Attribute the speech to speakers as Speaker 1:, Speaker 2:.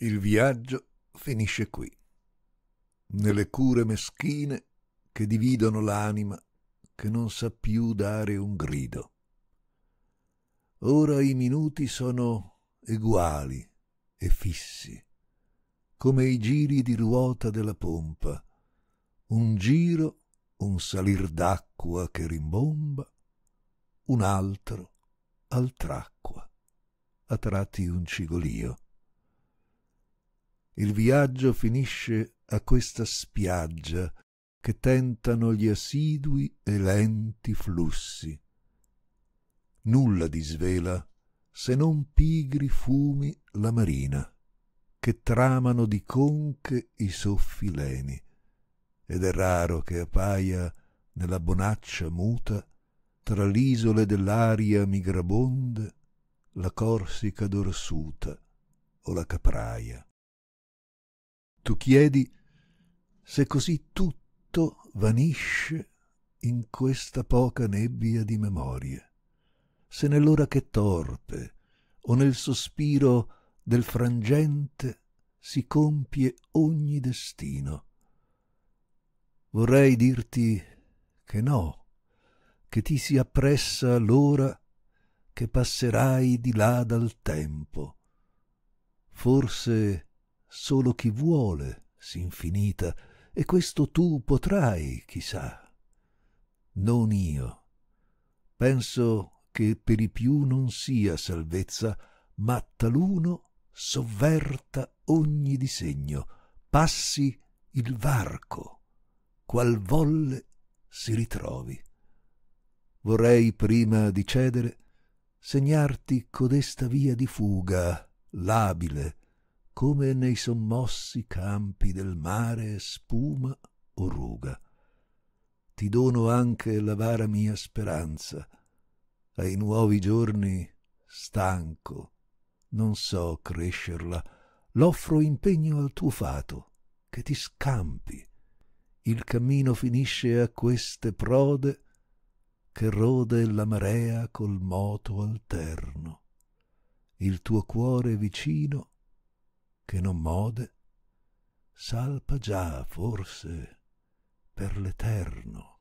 Speaker 1: Il viaggio finisce qui, nelle cure meschine che dividono l'anima che non sa più dare un grido. Ora i minuti sono eguali e fissi, come i giri di ruota della pompa, un giro, un salir d'acqua che rimbomba, un altro, altr'acqua, a tratti un cigolio il viaggio finisce a questa spiaggia che tentano gli assidui e lenti flussi. Nulla disvela se non pigri fumi la marina, che tramano di conche i soffi leni, ed è raro che appaia nella bonaccia muta tra l'isole dell'aria migrabonde la corsica dorsuta o la capraia tu chiedi se così tutto vanisce in questa poca nebbia di memorie, se nell'ora che torpe o nel sospiro del frangente si compie ogni destino. Vorrei dirti che no, che ti si appressa l'ora che passerai di là dal tempo. Forse solo chi vuole s'infinita, e questo tu potrai, chissà. Non io. Penso che per i più non sia salvezza, ma taluno sovverta ogni disegno, passi il varco, qual volle si ritrovi. Vorrei prima di cedere segnarti codesta via di fuga, labile, come nei sommossi campi del mare spuma o ruga. Ti dono anche l'avara mia speranza, ai nuovi giorni stanco, non so crescerla, l'offro impegno al tuo fato, che ti scampi. Il cammino finisce a queste prode che rode la marea col moto alterno. Il tuo cuore vicino che non mode, salpa già forse per l'eterno.